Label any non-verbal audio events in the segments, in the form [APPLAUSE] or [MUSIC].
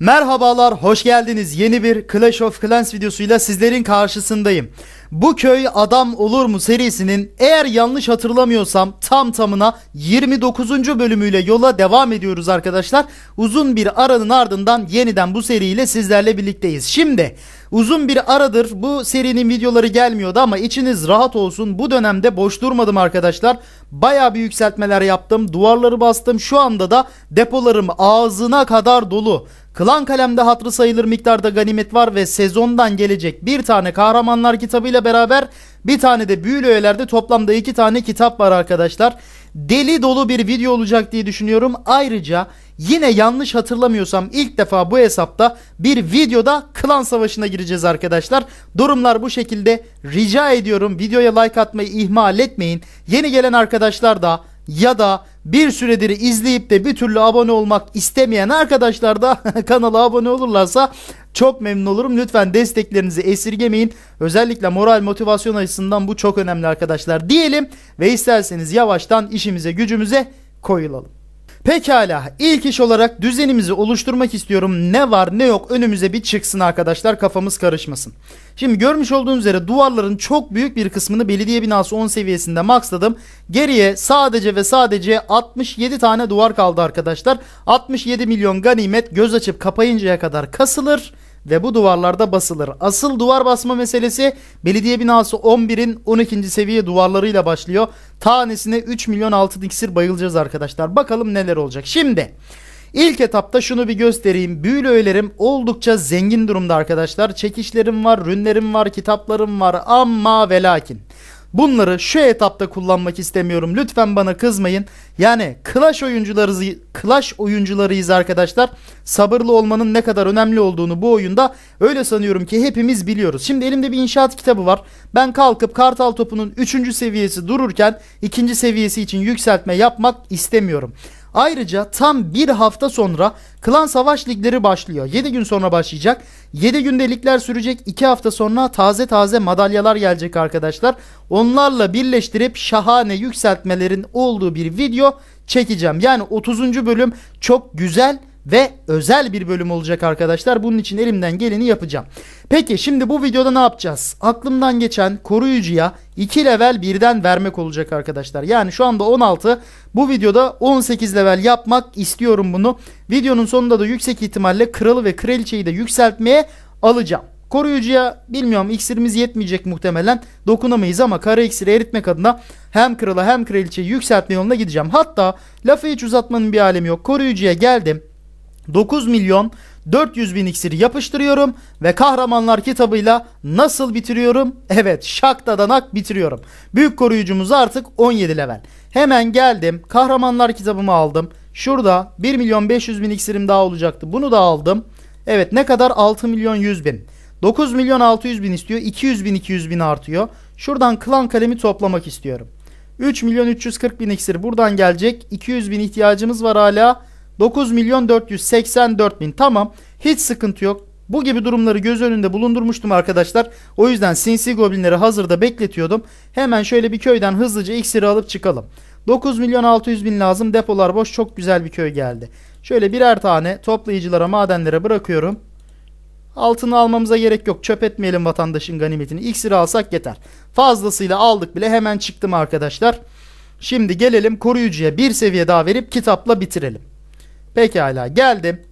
Merhabalar, hoş geldiniz. Yeni bir Clash of Clans videosuyla sizlerin karşısındayım. Bu köy adam olur mu serisinin eğer yanlış hatırlamıyorsam tam tamına 29. bölümüyle yola devam ediyoruz arkadaşlar. Uzun bir aranın ardından yeniden bu seriyle sizlerle birlikteyiz. Şimdi uzun bir aradır bu serinin videoları gelmiyordu ama içiniz rahat olsun. Bu dönemde boş durmadım arkadaşlar. Baya bir yükseltmeler yaptım. Duvarları bastım. Şu anda da depolarım ağzına kadar dolu. Klan kalemde hatırı sayılır miktarda ganimet var ve sezondan gelecek bir tane kahramanlar kitabıyla beraber bir tane de büyülü öğelerde toplamda iki tane kitap var arkadaşlar. Deli dolu bir video olacak diye düşünüyorum. Ayrıca yine yanlış hatırlamıyorsam ilk defa bu hesapta bir videoda klan savaşına gireceğiz arkadaşlar. Durumlar bu şekilde rica ediyorum videoya like atmayı ihmal etmeyin. Yeni gelen arkadaşlar da ya da bir süredir izleyip de bir türlü abone olmak istemeyen arkadaşlar da [LAUGHS] kanala abone olurlarsa çok memnun olurum. Lütfen desteklerinizi esirgemeyin. Özellikle moral motivasyon açısından bu çok önemli arkadaşlar diyelim ve isterseniz yavaştan işimize gücümüze koyulalım. Pekala ilk iş olarak düzenimizi oluşturmak istiyorum. Ne var ne yok önümüze bir çıksın arkadaşlar kafamız karışmasın. Şimdi görmüş olduğunuz üzere duvarların çok büyük bir kısmını belediye binası 10 seviyesinde maksladım. Geriye sadece ve sadece 67 tane duvar kaldı arkadaşlar. 67 milyon ganimet göz açıp kapayıncaya kadar kasılır ve bu duvarlarda basılır. Asıl duvar basma meselesi belediye binası 11'in 12. seviye duvarlarıyla başlıyor. Tanesine 3 milyon altın iksir bayılacağız arkadaşlar. Bakalım neler olacak. Şimdi İlk etapta şunu bir göstereyim. Büyülü öğelerim oldukça zengin durumda arkadaşlar. Çekişlerim var, rünlerim var, kitaplarım var ama velakin. Bunları şu etapta kullanmak istemiyorum. Lütfen bana kızmayın. Yani Clash oyuncularız, Clash oyuncularıyız arkadaşlar. Sabırlı olmanın ne kadar önemli olduğunu bu oyunda öyle sanıyorum ki hepimiz biliyoruz. Şimdi elimde bir inşaat kitabı var. Ben kalkıp kartal topunun 3. seviyesi dururken 2. seviyesi için yükseltme yapmak istemiyorum. Ayrıca tam bir hafta sonra Klan Savaş Ligleri başlıyor. 7 gün sonra başlayacak. 7 günde ligler sürecek. 2 hafta sonra taze taze madalyalar gelecek arkadaşlar. Onlarla birleştirip şahane yükseltmelerin olduğu bir video çekeceğim. Yani 30. bölüm çok güzel ve özel bir bölüm olacak arkadaşlar. Bunun için elimden geleni yapacağım. Peki şimdi bu videoda ne yapacağız? Aklımdan geçen koruyucuya 2 level birden vermek olacak arkadaşlar. Yani şu anda 16 bu videoda 18 level yapmak istiyorum bunu. Videonun sonunda da yüksek ihtimalle kralı ve kraliçeyi de yükseltmeye alacağım. Koruyucuya bilmiyorum iksirimiz yetmeyecek muhtemelen. Dokunamayız ama kara iksiri eritmek adına hem krala hem kraliçeyi yükseltme yoluna gideceğim. Hatta lafı hiç uzatmanın bir alemi yok. Koruyucuya geldim. 9 milyon 400 bin iksiri yapıştırıyorum ve kahramanlar kitabıyla nasıl bitiriyorum? Evet şak danak bitiriyorum. Büyük koruyucumuz artık 17 level. Hemen geldim kahramanlar kitabımı aldım. Şurada 1 milyon 500 bin iksirim daha olacaktı. Bunu da aldım. Evet ne kadar 6 milyon 100 bin. 9 milyon 600 bin istiyor. 200 bin 200 bin artıyor. Şuradan klan kalemi toplamak istiyorum. 3 milyon 340 bin iksir buradan gelecek. 200 bin ihtiyacımız var hala. 9 milyon 484 bin tamam hiç sıkıntı yok. Bu gibi durumları göz önünde bulundurmuştum arkadaşlar. O yüzden sinsi goblinleri hazırda bekletiyordum. Hemen şöyle bir köyden hızlıca iksiri alıp çıkalım. 9 milyon 600 bin lazım depolar boş çok güzel bir köy geldi. Şöyle birer tane toplayıcılara madenlere bırakıyorum. Altını almamıza gerek yok. Çöp etmeyelim vatandaşın ganimetini. İksiri alsak yeter. Fazlasıyla aldık bile hemen çıktım arkadaşlar. Şimdi gelelim koruyucuya bir seviye daha verip kitapla bitirelim. Pekala geldim.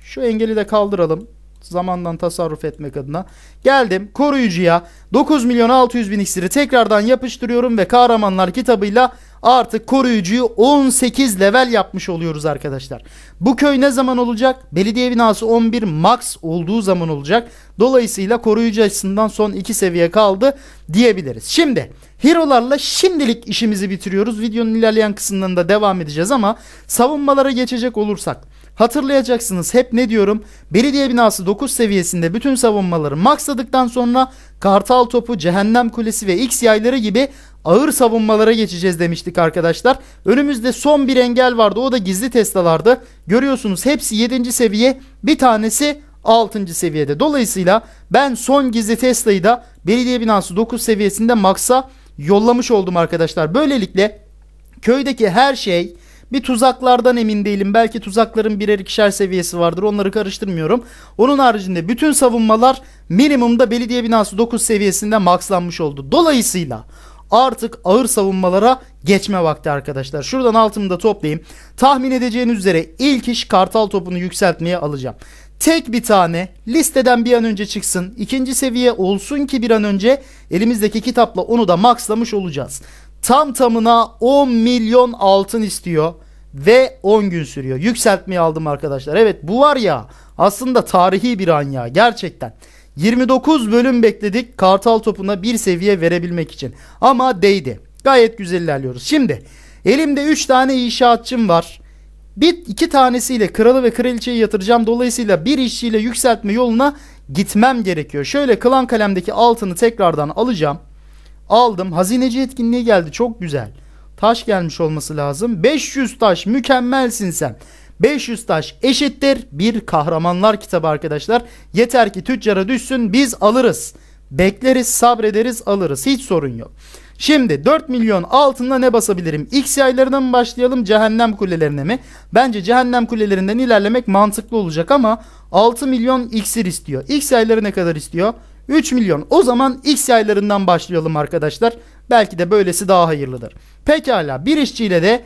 Şu engeli de kaldıralım zamandan tasarruf etmek adına. Geldim koruyucuya 9 milyon 600 bin iksiri tekrardan yapıştırıyorum ve kahramanlar kitabıyla artık koruyucuyu 18 level yapmış oluyoruz arkadaşlar. Bu köy ne zaman olacak? Belediye binası 11 max olduğu zaman olacak. Dolayısıyla koruyucu açısından son 2 seviye kaldı diyebiliriz. Şimdi hero'larla şimdilik işimizi bitiriyoruz. Videonun ilerleyen kısımlarında devam edeceğiz ama savunmalara geçecek olursak Hatırlayacaksınız hep ne diyorum? Belediye binası 9 seviyesinde bütün savunmaları maksadıktan sonra Kartal topu, Cehennem Kulesi ve X yayları gibi ağır savunmalara geçeceğiz demiştik arkadaşlar. Önümüzde son bir engel vardı. O da gizli testalardı. Görüyorsunuz hepsi 7. seviye. Bir tanesi 6. seviyede. Dolayısıyla ben son gizli testayı da belediye binası 9 seviyesinde maxa yollamış oldum arkadaşlar. Böylelikle köydeki her şey bir tuzaklardan emin değilim. Belki tuzakların birer ikişer seviyesi vardır. Onları karıştırmıyorum. Onun haricinde bütün savunmalar minimumda belediye binası 9 seviyesinde makslanmış oldu. Dolayısıyla artık ağır savunmalara geçme vakti arkadaşlar. Şuradan altımı da toplayayım. Tahmin edeceğiniz üzere ilk iş kartal topunu yükseltmeye alacağım. Tek bir tane listeden bir an önce çıksın. ikinci seviye olsun ki bir an önce elimizdeki kitapla onu da makslamış olacağız. Tam tamına 10 milyon altın istiyor ve 10 gün sürüyor. Yükseltmeyi aldım arkadaşlar. Evet bu var ya aslında tarihi bir an ya gerçekten. 29 bölüm bekledik kartal topuna bir seviye verebilmek için. Ama değdi. Gayet güzel ilerliyoruz. Şimdi elimde 3 tane inşaatçım var. Bir iki tanesiyle kralı ve kraliçeyi yatıracağım. Dolayısıyla bir işçiyle yükseltme yoluna gitmem gerekiyor. Şöyle klan kalemdeki altını tekrardan alacağım. Aldım. Hazineci etkinliği geldi. Çok güzel. Taş gelmiş olması lazım. 500 taş mükemmelsin sen. 500 taş eşittir bir kahramanlar kitabı arkadaşlar. Yeter ki tüccara düşsün biz alırız. Bekleriz sabrederiz alırız hiç sorun yok. Şimdi 4 milyon altında ne basabilirim? X yaylarına mı başlayalım cehennem kulelerine mi? Bence cehennem kulelerinden ilerlemek mantıklı olacak ama 6 milyon iksir istiyor. X yayları ne kadar istiyor? 3 milyon. O zaman X yaylarından başlayalım arkadaşlar. Belki de böylesi daha hayırlıdır. Pekala bir işçiyle de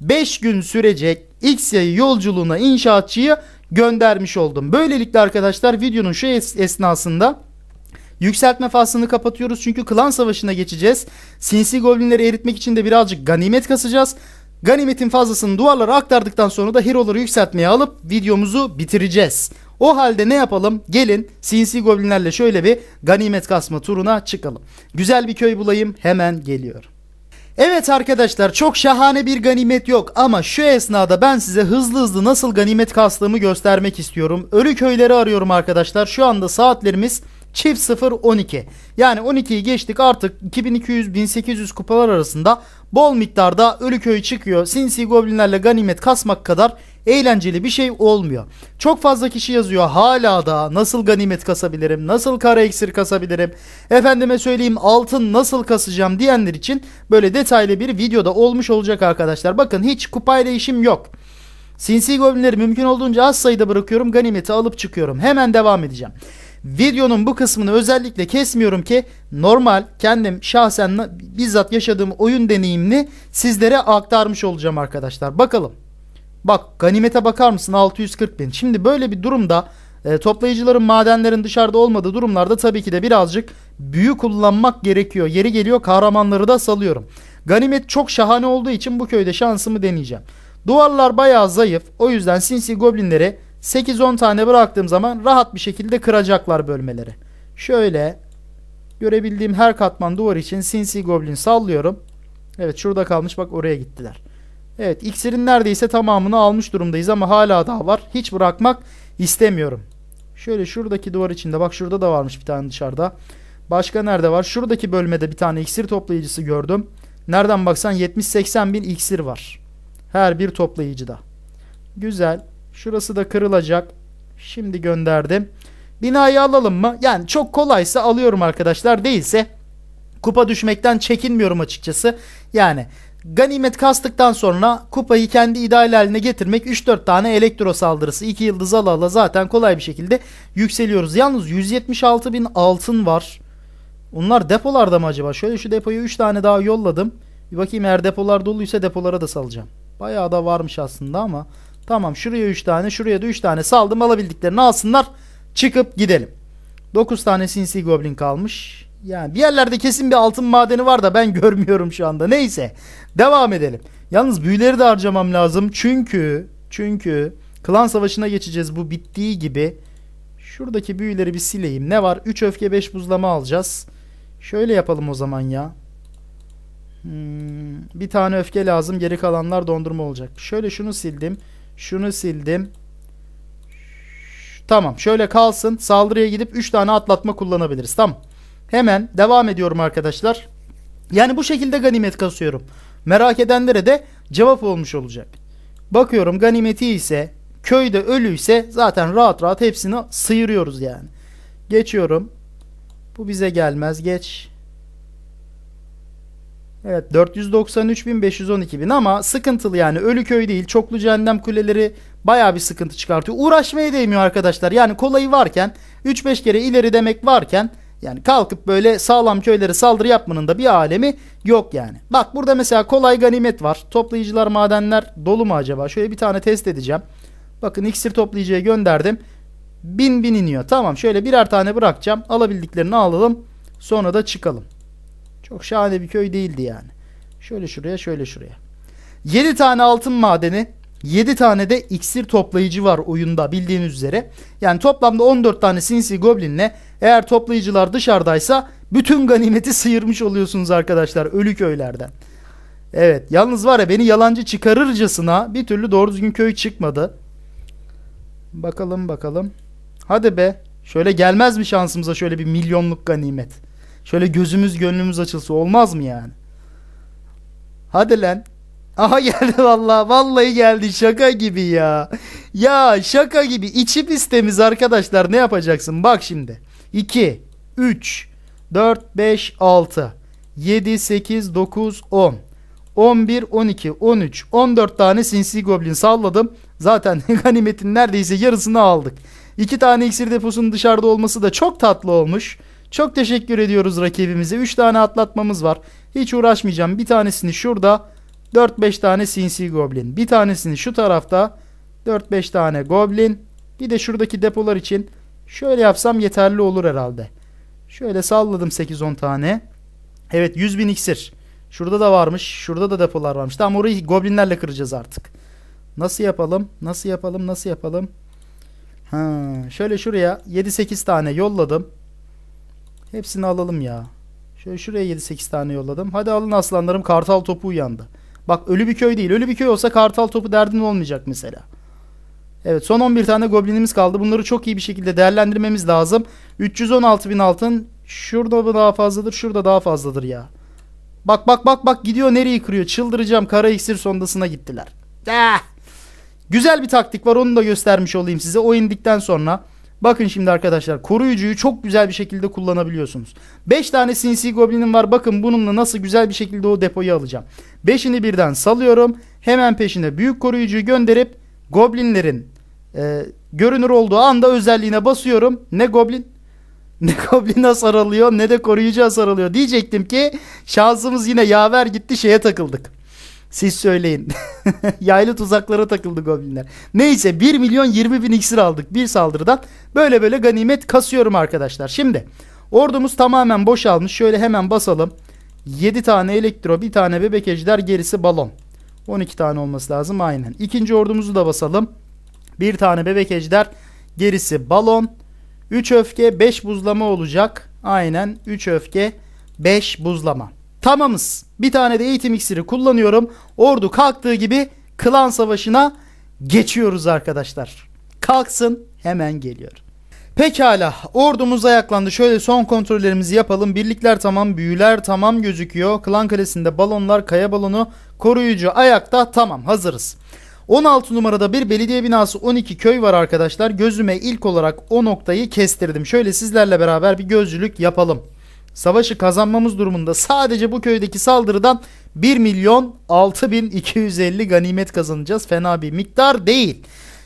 5 gün sürecek X yayı yolculuğuna inşaatçıyı göndermiş oldum. Böylelikle arkadaşlar videonun şu es esnasında Yükseltme faslını kapatıyoruz çünkü klan savaşına geçeceğiz. Sinsi goblinleri eritmek için de birazcık ganimet kasacağız. Ganimetin fazlasını duvarlara aktardıktan sonra da hero'ları yükseltmeye alıp videomuzu bitireceğiz. O halde ne yapalım? Gelin sinsi goblinlerle şöyle bir ganimet kasma turuna çıkalım. Güzel bir köy bulayım hemen geliyorum. Evet arkadaşlar çok şahane bir ganimet yok ama şu esnada ben size hızlı hızlı nasıl ganimet kastığımı göstermek istiyorum. Ölü köyleri arıyorum arkadaşlar. Şu anda saatlerimiz Çift 0 12. Yani 12'yi geçtik artık 2200-1800 kupalar arasında bol miktarda ölü köy çıkıyor. Sinsi goblinlerle ganimet kasmak kadar eğlenceli bir şey olmuyor. Çok fazla kişi yazıyor hala da nasıl ganimet kasabilirim, nasıl kara iksir kasabilirim, efendime söyleyeyim altın nasıl kasacağım diyenler için böyle detaylı bir videoda olmuş olacak arkadaşlar. Bakın hiç kupayla işim yok. Sinsi goblinleri mümkün olduğunca az sayıda bırakıyorum. Ganimeti alıp çıkıyorum. Hemen devam edeceğim. Videonun bu kısmını özellikle kesmiyorum ki normal kendim şahsen bizzat yaşadığım oyun deneyimini sizlere aktarmış olacağım arkadaşlar. Bakalım. Bak ganimete bakar mısın 640 bin. Şimdi böyle bir durumda e, toplayıcıların madenlerin dışarıda olmadığı durumlarda tabii ki de birazcık büyü kullanmak gerekiyor. Yeri geliyor kahramanları da salıyorum. Ganimet çok şahane olduğu için bu köyde şansımı deneyeceğim. Duvarlar bayağı zayıf. O yüzden sinsi goblinleri 8-10 tane bıraktığım zaman rahat bir şekilde kıracaklar bölmeleri. Şöyle görebildiğim her katman duvar için sinsi goblin sallıyorum. Evet şurada kalmış bak oraya gittiler. Evet iksirin neredeyse tamamını almış durumdayız ama hala daha var. Hiç bırakmak istemiyorum. Şöyle şuradaki duvar içinde bak şurada da varmış bir tane dışarıda. Başka nerede var? Şuradaki bölmede bir tane iksir toplayıcısı gördüm. Nereden baksan 70-80 bin iksir var. Her bir toplayıcıda. Güzel. Şurası da kırılacak. Şimdi gönderdim. Binayı alalım mı? Yani çok kolaysa alıyorum arkadaşlar. Değilse kupa düşmekten çekinmiyorum açıkçası. Yani ganimet kastıktan sonra kupayı kendi ideal haline getirmek 3-4 tane elektro saldırısı 2 yıldız ala ala zaten kolay bir şekilde yükseliyoruz. Yalnız 176 bin altın var. Onlar depolarda mı acaba? Şöyle şu depoyu 3 tane daha yolladım. Bir bakayım eğer depolar doluysa depolara da salacağım. Bayağı da varmış aslında ama Tamam şuraya 3 tane şuraya da 3 tane saldım alabildiklerini alsınlar çıkıp gidelim. 9 tane sinsi goblin kalmış. Yani bir yerlerde kesin bir altın madeni var da ben [LAUGHS] görmüyorum şu anda. Neyse devam edelim. Yalnız büyüleri de harcamam lazım. Çünkü çünkü klan savaşına geçeceğiz bu bittiği gibi. Şuradaki büyüleri bir sileyim. Ne var? 3 öfke 5 buzlama alacağız. Şöyle yapalım o zaman ya. Hmm, bir tane öfke lazım. Geri kalanlar dondurma olacak. Şöyle şunu sildim. Şunu sildim. Tamam şöyle kalsın. Saldırıya gidip 3 tane atlatma kullanabiliriz. Tamam. Hemen devam ediyorum arkadaşlar. Yani bu şekilde ganimet kasıyorum. Merak edenlere de cevap olmuş olacak. Bakıyorum ganimeti ise köyde ölüyse zaten rahat rahat hepsini sıyırıyoruz yani. Geçiyorum. Bu bize gelmez. Geç. Evet 493.512 bin ama sıkıntılı yani ölü köy değil. Çoklu cehennem kuleleri baya bir sıkıntı çıkartıyor. Uğraşmaya değmiyor arkadaşlar. Yani kolayı varken 3-5 kere ileri demek varken yani kalkıp böyle sağlam köylere saldırı yapmanın da bir alemi yok yani. Bak burada mesela kolay ganimet var. Toplayıcılar madenler dolu mu acaba? Şöyle bir tane test edeceğim. Bakın iksir toplayıcıya gönderdim. Bin bin iniyor. Tamam şöyle birer tane bırakacağım. Alabildiklerini alalım. Sonra da çıkalım. Çok şahane bir köy değildi yani. Şöyle şuraya şöyle şuraya. 7 tane altın madeni 7 tane de iksir toplayıcı var oyunda bildiğiniz üzere. Yani toplamda 14 tane sinsi goblinle eğer toplayıcılar dışarıdaysa bütün ganimeti [LAUGHS] sıyırmış oluyorsunuz arkadaşlar ölü köylerden. Evet yalnız var ya beni yalancı çıkarırcasına bir türlü doğru düzgün köy çıkmadı. Bakalım bakalım. Hadi be şöyle gelmez mi şansımıza şöyle bir milyonluk ganimet. Şöyle gözümüz gönlümüz açılsa olmaz mı yani? Hadi lan. Aha [LAUGHS] geldi vallahi. Vallahi geldi şaka gibi ya. Ya şaka gibi. İçi istemiz arkadaşlar. Ne yapacaksın? Bak şimdi. 2, 3, 4, 5, 6, 7, 8, 9, 10. 11, 12, 13, 14 tane sinsi goblin salladım. Zaten [LAUGHS] ganimetin neredeyse yarısını aldık. 2 tane iksir deposunun dışarıda olması da çok tatlı olmuş. Çok teşekkür ediyoruz rakibimize. 3 tane atlatmamız var. Hiç uğraşmayacağım. Bir tanesini şurada. 4-5 tane sinsi goblin. Bir tanesini şu tarafta. 4-5 tane goblin. Bir de şuradaki depolar için şöyle yapsam yeterli olur herhalde. Şöyle salladım 8-10 tane. Evet 100 bin iksir. Şurada da varmış. Şurada da depolar varmış. Tamam orayı goblinlerle kıracağız artık. Nasıl yapalım? Nasıl yapalım? Nasıl yapalım? Ha, şöyle şuraya 7-8 tane yolladım. Hepsini alalım ya. Şöyle şuraya 7-8 tane yolladım. Hadi alın aslanlarım kartal topu uyandı. Bak ölü bir köy değil. Ölü bir köy olsa kartal topu derdin olmayacak mesela. Evet son 11 tane goblinimiz kaldı. Bunları çok iyi bir şekilde değerlendirmemiz lazım. 316 bin altın. Şurada mı daha fazladır? Şurada daha fazladır ya. Bak bak bak bak gidiyor nereyi kırıyor. Çıldıracağım. Kara iksir sondasına gittiler. Ah! Güzel bir taktik var onu da göstermiş olayım size. O indikten sonra Bakın şimdi arkadaşlar koruyucuyu çok güzel bir şekilde kullanabiliyorsunuz. 5 tane sinsi goblinim var. Bakın bununla nasıl güzel bir şekilde o depoyu alacağım. 5'ini birden salıyorum. Hemen peşine büyük koruyucuyu gönderip goblinlerin e, görünür olduğu anda özelliğine basıyorum. Ne goblin [LAUGHS] ne goblin hasar alıyor ne de koruyucu hasar alıyor. Diyecektim ki şansımız yine yaver gitti şeye takıldık. Siz söyleyin. [LAUGHS] Yaylı tuzaklara takıldı goblinler. Neyse 1 milyon 20 bin iksir aldık bir saldırıdan. Böyle böyle ganimet kasıyorum arkadaşlar. Şimdi ordumuz tamamen boşalmış. Şöyle hemen basalım. 7 tane elektro, bir tane bebek ejder, gerisi balon. 12 tane olması lazım aynen. İkinci ordumuzu da basalım. Bir tane bebek ejder, gerisi balon. 3 öfke, 5 buzlama olacak. Aynen 3 öfke, 5 buzlama tamamız. Bir tane de eğitim iksiri kullanıyorum. Ordu kalktığı gibi klan savaşına geçiyoruz arkadaşlar. Kalksın hemen geliyor. Pekala ordumuz ayaklandı. Şöyle son kontrollerimizi yapalım. Birlikler tamam, büyüler tamam gözüküyor. Klan kalesinde balonlar, kaya balonu, koruyucu ayakta tamam hazırız. 16 numarada bir belediye binası 12 köy var arkadaşlar. Gözüme ilk olarak o noktayı kestirdim. Şöyle sizlerle beraber bir gözcülük yapalım. Savaşı kazanmamız durumunda sadece bu köydeki saldırıdan 1 milyon 6250 ganimet kazanacağız. Fena bir miktar değil.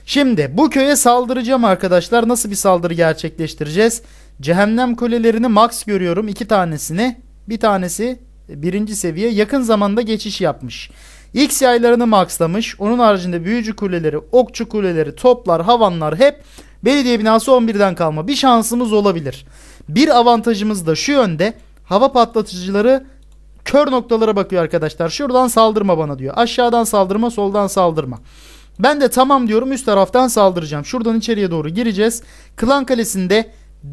Şimdi bu köye saldıracağım arkadaşlar. Nasıl bir saldırı gerçekleştireceğiz? Cehennem kulelerini max görüyorum. iki tanesini. Bir tanesi birinci seviye yakın zamanda geçiş yapmış. X yaylarını maxlamış. Onun haricinde büyücü kuleleri, okçu kuleleri, toplar, havanlar hep belediye binası 11'den kalma. Bir şansımız olabilir. Bir avantajımız da şu yönde. Hava patlatıcıları kör noktalara bakıyor arkadaşlar. Şuradan saldırma bana diyor. Aşağıdan saldırma, soldan saldırma. Ben de tamam diyorum üst taraftan saldıracağım. Şuradan içeriye doğru gireceğiz. Klan Kalesi'nde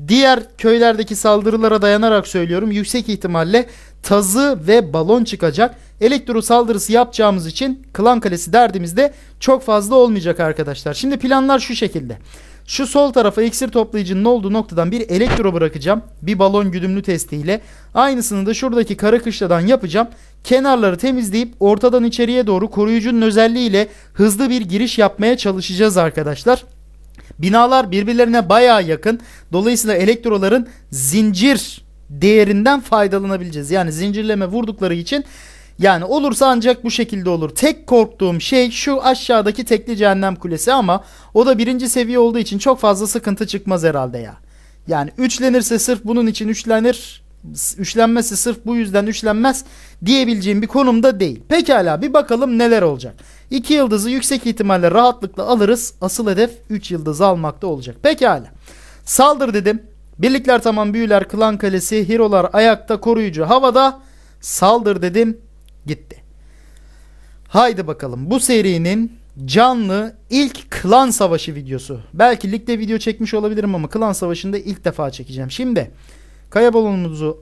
diğer köylerdeki saldırılara dayanarak söylüyorum. Yüksek ihtimalle tazı ve balon çıkacak. Elektro saldırısı yapacağımız için Klan Kalesi derdimizde çok fazla olmayacak arkadaşlar. Şimdi planlar şu şekilde. Şu sol tarafa iksir toplayıcının olduğu noktadan bir elektro bırakacağım. Bir balon güdümlü testiyle. Aynısını da şuradaki kara kışladan yapacağım. Kenarları temizleyip ortadan içeriye doğru koruyucunun özelliğiyle hızlı bir giriş yapmaya çalışacağız arkadaşlar. Binalar birbirlerine baya yakın. Dolayısıyla elektroların zincir değerinden faydalanabileceğiz. Yani zincirleme vurdukları için yani olursa ancak bu şekilde olur. Tek korktuğum şey şu aşağıdaki tekli cehennem kulesi ama o da birinci seviye olduğu için çok fazla sıkıntı çıkmaz herhalde ya. Yani üçlenirse sırf bunun için üçlenir, üçlenmesi sırf bu yüzden üçlenmez diyebileceğim bir konumda değil. Pekala bir bakalım neler olacak. 2 yıldızı yüksek ihtimalle rahatlıkla alırız. Asıl hedef 3 yıldız almakta olacak. Pekala. Saldır dedim. Birlikler tamam büyüler klan kalesi, hero'lar ayakta koruyucu havada. Saldır dedim. Gitti. Haydi bakalım bu serinin canlı ilk klan savaşı videosu. Belki ligde video çekmiş olabilirim ama klan savaşında ilk defa çekeceğim. Şimdi kaya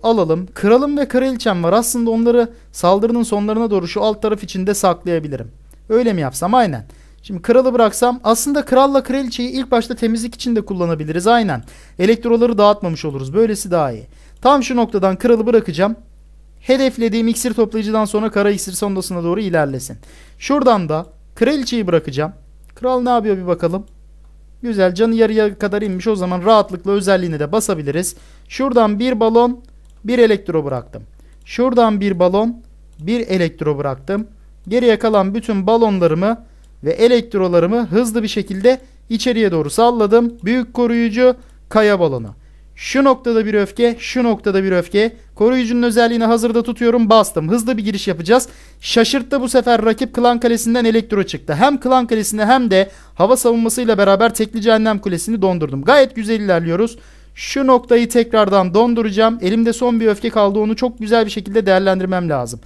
alalım. Kralım ve kraliçem var. Aslında onları saldırının sonlarına doğru şu alt taraf içinde saklayabilirim. Öyle mi yapsam? Aynen. Şimdi kralı bıraksam aslında kralla kraliçeyi ilk başta temizlik için de kullanabiliriz. Aynen. Elektroları dağıtmamış oluruz. Böylesi daha iyi. Tam şu noktadan kralı bırakacağım hedeflediğim iksir toplayıcıdan sonra kara iksir sondasına doğru ilerlesin. Şuradan da kraliçeyi bırakacağım. Kral ne yapıyor bir bakalım. Güzel canı yarıya kadar inmiş o zaman rahatlıkla özelliğini de basabiliriz. Şuradan bir balon bir elektro bıraktım. Şuradan bir balon bir elektro bıraktım. Geriye kalan bütün balonlarımı ve elektrolarımı hızlı bir şekilde içeriye doğru salladım. Büyük koruyucu kaya balonu. Şu noktada bir öfke, şu noktada bir öfke. Koruyucunun özelliğini hazırda tutuyorum bastım. Hızlı bir giriş yapacağız. Şaşırttı bu sefer rakip Klan Kalesi'nden elektro çıktı. Hem Klan Kalesi'ni hem de hava savunmasıyla beraber tekli cehennem kulesini dondurdum. Gayet güzel ilerliyoruz. Şu noktayı tekrardan donduracağım. Elimde son bir öfke kaldı. Onu çok güzel bir şekilde değerlendirmem lazım.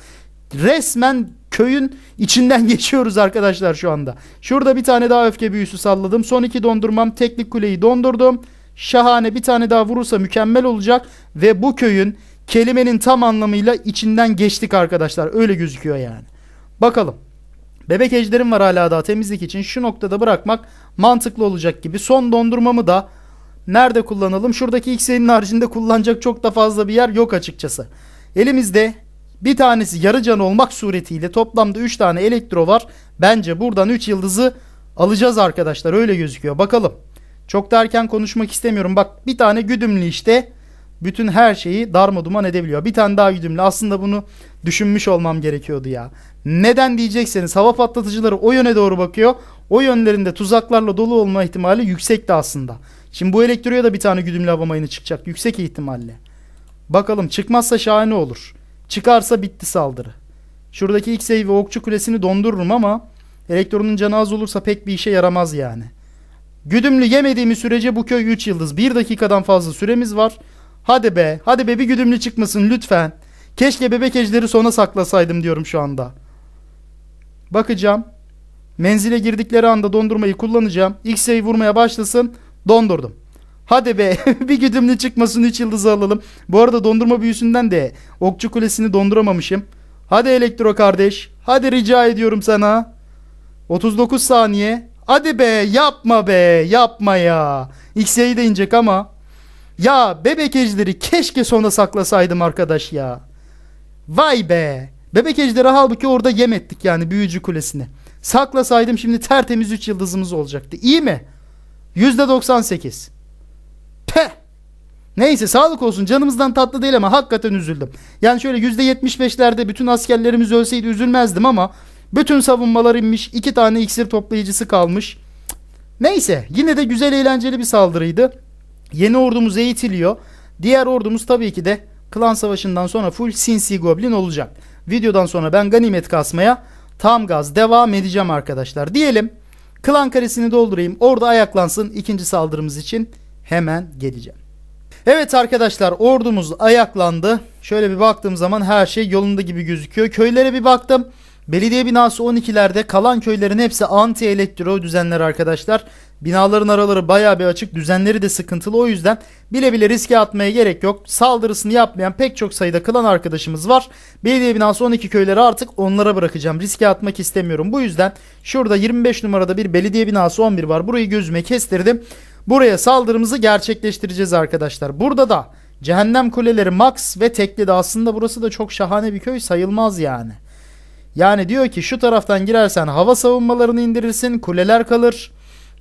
Resmen köyün içinden [LAUGHS] geçiyoruz arkadaşlar şu anda. Şurada bir tane daha öfke büyüsü salladım. Son iki dondurmam teknik kuleyi dondurdum şahane bir tane daha vurursa mükemmel olacak ve bu köyün kelimenin tam anlamıyla içinden geçtik arkadaşlar. Öyle gözüküyor yani. Bakalım. Bebek ejderim var hala daha temizlik için. Şu noktada bırakmak mantıklı olacak gibi. Son dondurmamı da nerede kullanalım? Şuradaki x'in haricinde kullanacak çok da fazla bir yer yok açıkçası. Elimizde bir tanesi yarı can olmak suretiyle toplamda 3 tane elektro var. Bence buradan 3 yıldızı alacağız arkadaşlar. Öyle gözüküyor. Bakalım. Çok da erken konuşmak istemiyorum. Bak bir tane güdümlü işte bütün her şeyi duman edebiliyor. Bir tane daha güdümlü. Aslında bunu düşünmüş olmam gerekiyordu ya. Neden diyecekseniz hava patlatıcıları o yöne doğru bakıyor. O yönlerinde tuzaklarla dolu olma ihtimali yüksekti aslında. Şimdi bu elektroya da bir tane güdümlü hava mayını çıkacak. Yüksek ihtimalle. Bakalım çıkmazsa şahane olur. Çıkarsa bitti saldırı. Şuradaki X-Save ve Okçu Kulesi'ni dondururum ama elektronun canı az olursa pek bir işe yaramaz yani. Güdümlü yemediğimiz sürece bu köy 3 yıldız. 1 dakikadan fazla süremiz var. Hadi be. Hadi be bir güdümlü çıkmasın lütfen. Keşke bebek ejderi sona saklasaydım diyorum şu anda. Bakacağım. Menzile girdikleri anda dondurmayı kullanacağım. X'e vurmaya başlasın. Dondurdum. Hadi be [LAUGHS] bir güdümlü çıkmasın 3 yıldızı alalım. Bu arada dondurma büyüsünden de okçu kulesini donduramamışım. Hadi elektro kardeş. Hadi rica ediyorum sana. 39 saniye. Hadi be yapma be yapma ya. X'e de inecek ama. Ya bebek ejderi keşke sona saklasaydım arkadaş ya. Vay be. Bebek ejderi halbuki orada yem ettik yani büyücü kulesine. Saklasaydım şimdi tertemiz 3 yıldızımız olacaktı. İyi mi? %98. Peh. Neyse sağlık olsun canımızdan tatlı değil ama hakikaten üzüldüm. Yani şöyle %75'lerde bütün askerlerimiz ölseydi üzülmezdim ama bütün savunmalar inmiş. iki tane iksir toplayıcısı kalmış. Neyse yine de güzel eğlenceli bir saldırıydı. Yeni ordumuz eğitiliyor. Diğer ordumuz tabii ki de klan savaşından sonra full sinsi goblin olacak. Videodan sonra ben ganimet kasmaya tam gaz devam edeceğim arkadaşlar. Diyelim klan karesini doldurayım orada ayaklansın ikinci saldırımız için hemen geleceğim. Evet arkadaşlar ordumuz ayaklandı. Şöyle bir baktığım zaman her şey yolunda gibi gözüküyor. Köylere bir baktım. Belediye binası 12'lerde kalan köylerin hepsi anti elektro düzenler arkadaşlar. Binaların araları baya bir açık düzenleri de sıkıntılı o yüzden bile bile riske atmaya gerek yok. Saldırısını yapmayan pek çok sayıda klan arkadaşımız var. Belediye binası 12 köyleri artık onlara bırakacağım. Riske atmak istemiyorum. Bu yüzden şurada 25 numarada bir belediye binası 11 var. Burayı gözüme kestirdim. Buraya saldırımızı gerçekleştireceğiz arkadaşlar. Burada da cehennem kuleleri Max ve Tekli'de aslında burası da çok şahane bir köy sayılmaz yani. Yani diyor ki şu taraftan girersen hava savunmalarını indirirsin, kuleler kalır.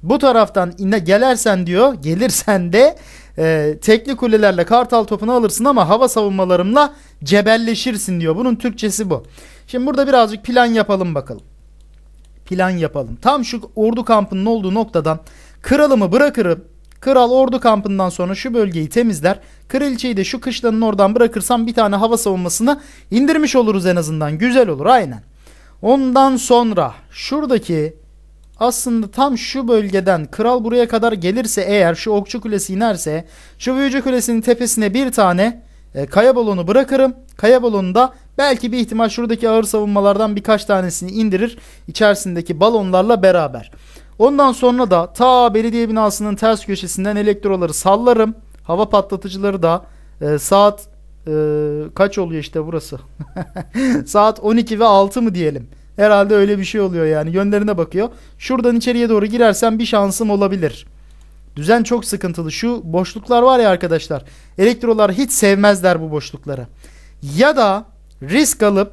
Bu taraftan ine gelersen diyor, gelirsen de e, tekli kulelerle kartal topunu alırsın ama hava savunmalarımla cebelleşirsin diyor. Bunun Türkçesi bu. Şimdi burada birazcık plan yapalım bakalım. Plan yapalım. Tam şu ordu kampının olduğu noktadan kralımı bırakırım. Kral ordu kampından sonra şu bölgeyi temizler. Kraliçeyi de şu kışlanın oradan bırakırsam bir tane hava savunmasını indirmiş oluruz en azından. Güzel olur aynen. Ondan sonra şuradaki aslında tam şu bölgeden kral buraya kadar gelirse eğer şu okçu kulesi inerse şu büyücü kulesinin tepesine bir tane e, kaya balonu bırakırım. Kaya balonu da belki bir ihtimal şuradaki ağır savunmalardan birkaç tanesini indirir içerisindeki balonlarla beraber. Ondan sonra da ta belediye binasının ters köşesinden elektroları sallarım. Hava patlatıcıları da e, saat e, kaç oluyor işte burası? [LAUGHS] saat 12 ve 6 mı diyelim? Herhalde öyle bir şey oluyor yani. Yönlerine bakıyor. Şuradan içeriye doğru girersem bir şansım olabilir. Düzen çok sıkıntılı. Şu boşluklar var ya arkadaşlar. Elektrolar hiç sevmezler bu boşlukları. Ya da risk alıp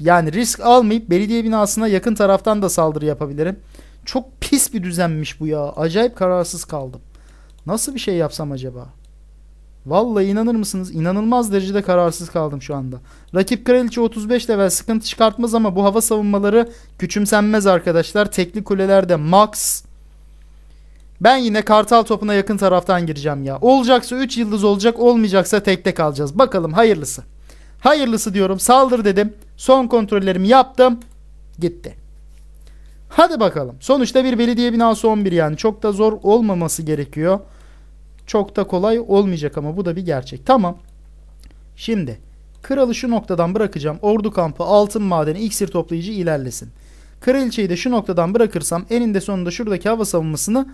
yani risk almayıp belediye binasına yakın taraftan da saldırı yapabilirim. Çok pis bir düzenmiş bu ya. Acayip kararsız kaldım. Nasıl bir şey yapsam acaba? Vallahi inanır mısınız? İnanılmaz derecede kararsız kaldım şu anda. Rakip Kraliçe 35 level sıkıntı çıkartmaz ama bu hava savunmaları küçümsenmez arkadaşlar. Tekli kulelerde max. Ben yine kartal topuna yakın taraftan gireceğim ya. Olacaksa 3 yıldız olacak olmayacaksa tekte kalacağız. Bakalım hayırlısı. Hayırlısı diyorum saldır dedim. Son kontrollerimi yaptım. Gitti. Hadi bakalım. Sonuçta bir belediye binası 11 yani. Çok da zor olmaması gerekiyor. Çok da kolay olmayacak ama bu da bir gerçek. Tamam. Şimdi kralı şu noktadan bırakacağım. Ordu kampı, altın madeni, iksir toplayıcı ilerlesin. Kraliçeyi de şu noktadan bırakırsam eninde sonunda şuradaki hava savunmasını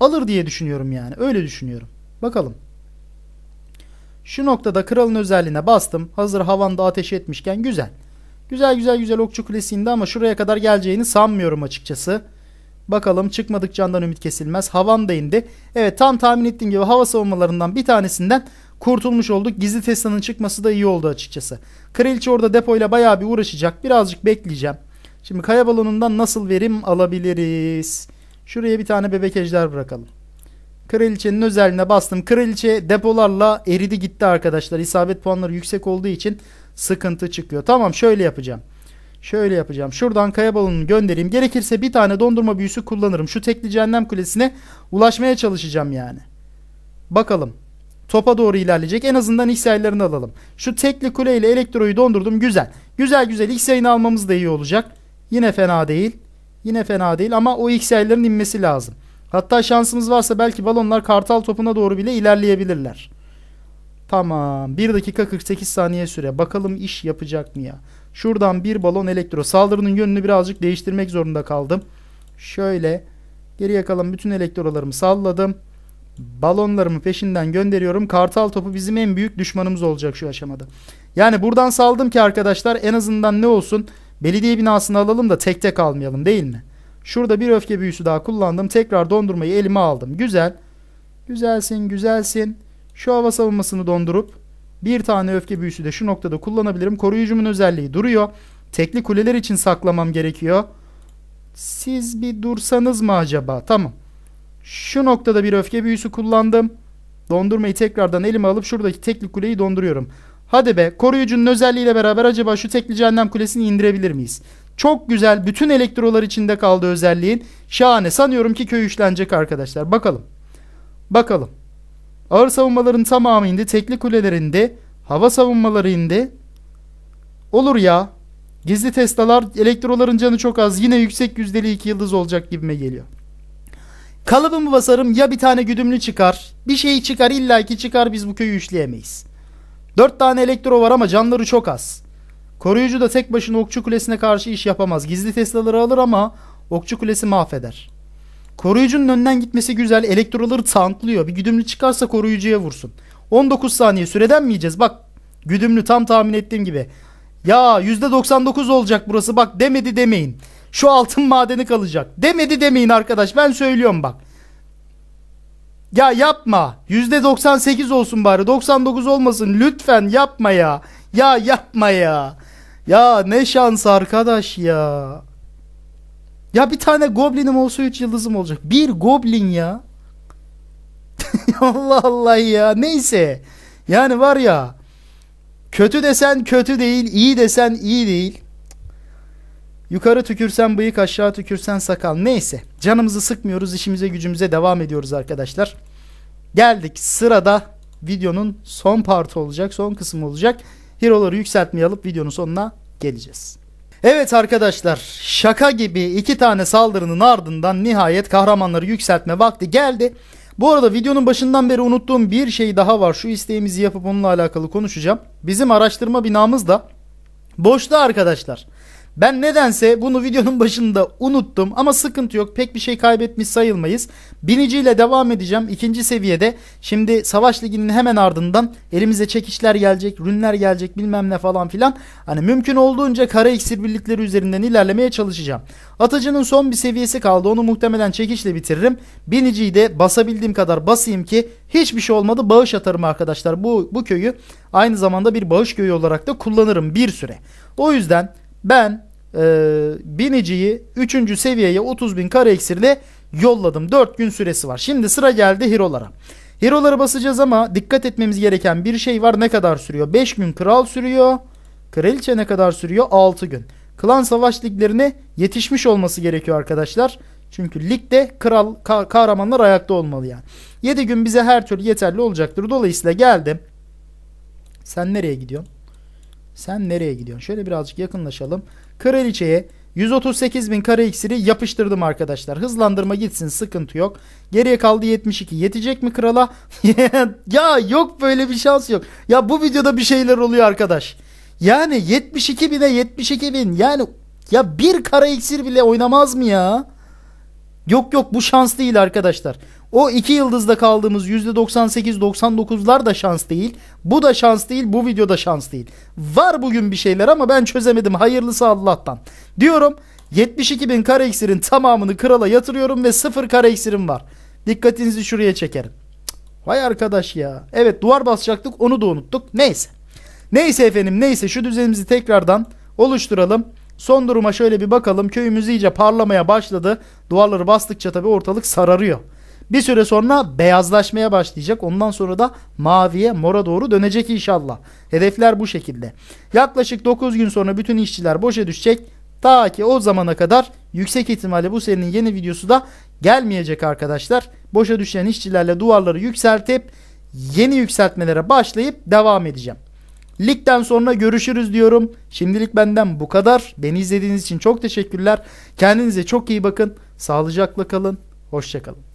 alır diye düşünüyorum yani. Öyle düşünüyorum. Bakalım. Şu noktada kralın özelliğine bastım. Hazır havanda ateş etmişken güzel. Güzel güzel güzel okçu kulesi ama şuraya kadar geleceğini sanmıyorum açıkçası. Bakalım çıkmadık candan ümit kesilmez. Havan da indi. Evet tam tahmin ettiğim gibi hava savunmalarından bir tanesinden kurtulmuş olduk. Gizli Tesla'nın çıkması da iyi oldu açıkçası. Kraliçe orada depoyla bayağı bir uğraşacak. Birazcık bekleyeceğim. Şimdi kaya balonundan nasıl verim alabiliriz? Şuraya bir tane bebek ejder bırakalım. Kraliçenin özelliğine bastım. Kraliçe depolarla eridi gitti arkadaşlar. İsabet puanları yüksek olduğu için sıkıntı çıkıyor. Tamam şöyle yapacağım. Şöyle yapacağım. Şuradan kaya balonunu göndereyim. Gerekirse bir tane dondurma büyüsü kullanırım. Şu tekli cehennem kulesine ulaşmaya çalışacağım yani. Bakalım. Topa doğru ilerleyecek. En azından X yaylarını alalım. Şu tekli kuleyle elektroyu dondurdum. Güzel. Güzel güzel X yayını almamız da iyi olacak. Yine fena değil. Yine fena değil ama o X yayların inmesi lazım. Hatta şansımız varsa belki balonlar kartal topuna doğru bile ilerleyebilirler. Tamam. 1 dakika 48 saniye süre. Bakalım iş yapacak mı ya? Şuradan bir balon elektro. Saldırının yönünü birazcık değiştirmek zorunda kaldım. Şöyle geriye kalan bütün elektrolarımı salladım. Balonlarımı peşinden gönderiyorum. Kartal topu bizim en büyük düşmanımız olacak şu aşamada. Yani buradan saldım ki arkadaşlar en azından ne olsun? Belediye binasını alalım da tek tek almayalım değil mi? Şurada bir öfke büyüsü daha kullandım. Tekrar dondurmayı elime aldım. Güzel. Güzelsin, güzelsin. Şu hava savunmasını dondurup bir tane öfke büyüsü de şu noktada kullanabilirim. Koruyucumun özelliği duruyor. Tekli kuleler için saklamam gerekiyor. Siz bir dursanız mı acaba? Tamam. Şu noktada bir öfke büyüsü kullandım. Dondurmayı tekrardan elime alıp şuradaki tekli kuleyi donduruyorum. Hadi be koruyucunun özelliğiyle beraber acaba şu tekli cehennem kulesini indirebilir miyiz? Çok güzel bütün elektrolar içinde kaldı özelliğin. Şahane sanıyorum ki köy işlenecek arkadaşlar. Bakalım. Bakalım. Ağır savunmaların tamamı indi. Tekli kuleler indi. Hava savunmaları indi. Olur ya. Gizli testalar, elektroların canı çok az. Yine yüksek yüzdeli iki yıldız olacak gibime geliyor. Kalıbımı basarım ya bir tane güdümlü çıkar. Bir şey çıkar illa ki çıkar biz bu köyü üçleyemeyiz. Dört tane elektro var ama canları çok az. Koruyucu da tek başına okçu kulesine karşı iş yapamaz. Gizli testaları alır ama okçu kulesi mahveder. Koruyucunun önden gitmesi güzel. Elektroları tanklıyor. Bir güdümlü çıkarsa koruyucuya vursun. 19 saniye süreden mi yiyeceğiz? Bak güdümlü tam tahmin ettiğim gibi. Ya %99 olacak burası bak demedi demeyin. Şu altın madeni kalacak. Demedi demeyin arkadaş ben söylüyorum bak. Ya yapma. %98 olsun bari. 99 olmasın. Lütfen yapma ya. Ya yapma ya. Ya ne şans arkadaş ya. Ya bir tane goblinim olsa 3 yıldızım olacak. Bir goblin ya. [LAUGHS] Allah Allah ya. Neyse. Yani var ya. Kötü desen kötü değil. iyi desen iyi değil. Yukarı tükürsen bıyık aşağı tükürsen sakal. Neyse. Canımızı sıkmıyoruz. işimize gücümüze devam ediyoruz arkadaşlar. Geldik. Sırada videonun son partı olacak. Son kısmı olacak. Hero'ları yükseltmeye alıp videonun sonuna geleceğiz. Evet arkadaşlar şaka gibi iki tane saldırının ardından nihayet kahramanları yükseltme vakti geldi. Bu arada videonun başından beri unuttuğum bir şey daha var. Şu isteğimizi yapıp onunla alakalı konuşacağım. Bizim araştırma binamız da boşta arkadaşlar. Ben nedense bunu videonun başında unuttum ama sıkıntı yok. Pek bir şey kaybetmiş sayılmayız. Biniciyle devam edeceğim. ikinci seviyede şimdi Savaş Ligi'nin hemen ardından elimize çekişler gelecek, rünler gelecek bilmem ne falan filan. Hani mümkün olduğunca kara iksir birlikleri üzerinden ilerlemeye çalışacağım. Atıcının son bir seviyesi kaldı. Onu muhtemelen çekişle bitiririm. Biniciyi de basabildiğim kadar basayım ki hiçbir şey olmadı. Bağış atarım arkadaşlar. Bu, bu köyü aynı zamanda bir bağış köyü olarak da kullanırım bir süre. O yüzden ben e, biniciyi 3. seviyeye 30 bin kare eksirle yolladım. 4 gün süresi var. Şimdi sıra geldi hero'lara. Hero'lara basacağız ama dikkat etmemiz gereken bir şey var. Ne kadar sürüyor? 5 gün kral sürüyor. Kraliçe ne kadar sürüyor? 6 gün. Klan savaş liglerine yetişmiş olması gerekiyor arkadaşlar. Çünkü ligde kral ka kahramanlar ayakta olmalı yani. 7 gün bize her türlü yeterli olacaktır. Dolayısıyla geldim. Sen nereye gidiyorsun? Sen nereye gidiyorsun? Şöyle birazcık yakınlaşalım. Kraliçeye 138 bin kare iksiri yapıştırdım arkadaşlar. Hızlandırma gitsin sıkıntı yok. Geriye kaldı 72. Yetecek mi krala? [LAUGHS] ya yok böyle bir şans yok. Ya bu videoda bir şeyler oluyor arkadaş. Yani 72 bine 72 bin. Yani ya bir kara iksir bile oynamaz mı ya? Yok yok bu şans değil arkadaşlar. O iki yıldızda kaldığımız %98-99'lar da şans değil. Bu da şans değil, bu video da şans değil. Var bugün bir şeyler ama ben çözemedim. Hayırlısı Allah'tan. Diyorum 72 bin kare iksirin tamamını krala yatırıyorum ve sıfır kare iksirim var. Dikkatinizi şuraya çekerim. Vay arkadaş ya. Evet duvar basacaktık onu da unuttuk. Neyse. Neyse efendim neyse şu düzenimizi tekrardan oluşturalım. Son duruma şöyle bir bakalım. Köyümüz iyice parlamaya başladı. Duvarları bastıkça tabii ortalık sararıyor. Bir süre sonra beyazlaşmaya başlayacak. Ondan sonra da maviye, mora doğru dönecek inşallah. Hedefler bu şekilde. Yaklaşık 9 gün sonra bütün işçiler boşa düşecek. Ta ki o zamana kadar yüksek ihtimalle bu serinin yeni videosu da gelmeyecek arkadaşlar. Boşa düşen işçilerle duvarları yükseltip yeni yükseltmelere başlayıp devam edeceğim. Ligden sonra görüşürüz diyorum. Şimdilik benden bu kadar. Beni izlediğiniz için çok teşekkürler. Kendinize çok iyi bakın. Sağlıcakla kalın. Hoşçakalın.